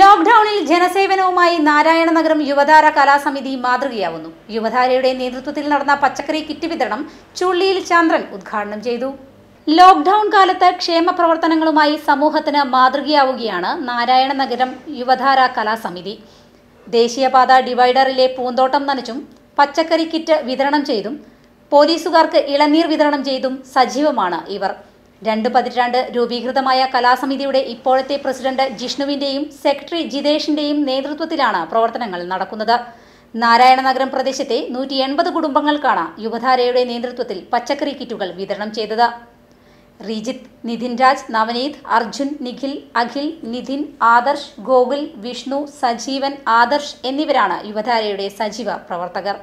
ലോക്ക്ഡൌണിൽ ജനസേവനവുമായി നാരായണ നഗരം യുവതാര കലാസമിതി മാതൃകയാവുന്നു യുവതാരയുടെ നേതൃത്വത്തിൽ നടന്ന പച്ചക്കറി കിറ്റ് വിതരണം ചുള്ളിയിൽ ചന്ദ്രൻ ഉദ്ഘാടനം ചെയ്തു ലോക്ക്ഡൌൺ കാലത്ത് ക്ഷേമ പ്രവർത്തനങ്ങളുമായി സമൂഹത്തിന് മാതൃകയാവുകയാണ് നാരായണ നഗരം യുവതാര കലാസമിതി ദേശീയപാത ഡിവൈഡറിലെ പൂന്തോട്ടം നനച്ചും പച്ചക്കറി കിറ്റ് വിതരണം ചെയ്തും പോലീസുകാർക്ക് ഇളനീർ വിതരണം ചെയ്തും സജീവമാണ് ഇവർ രണ്ടു പതിറ്റാണ്ട് രൂപീകൃതമായ കലാസമിതിയുടെ ഇപ്പോഴത്തെ പ്രസിഡന്റ് ജിഷ്ണുവിന്റെയും സെക്രട്ടറി ജിതേഷിന്റെയും നേതൃത്വത്തിലാണ് പ്രവർത്തനങ്ങൾ നടക്കുന്നത് നഗരം പ്രദേശത്തെ നൂറ്റി എൺപത് കുടുംബങ്ങൾക്കാണ് യുവധാരയുടെ നേതൃത്വത്തിൽ പച്ചക്കറി കിറ്റുകൾ വിതരണം ചെയ്തത് റിജിത്ത് നിതിൻ രാജ് നവനീത് അർജുൻ നിഖിൽ അഖിൽ നിതിൻ ആദർശ് ഗോകുൽ വിഷ്ണു സജീവൻ ആദർശ് എന്നിവരാണ് യുവധാരയുടെ സജീവ പ്രവർത്തകർ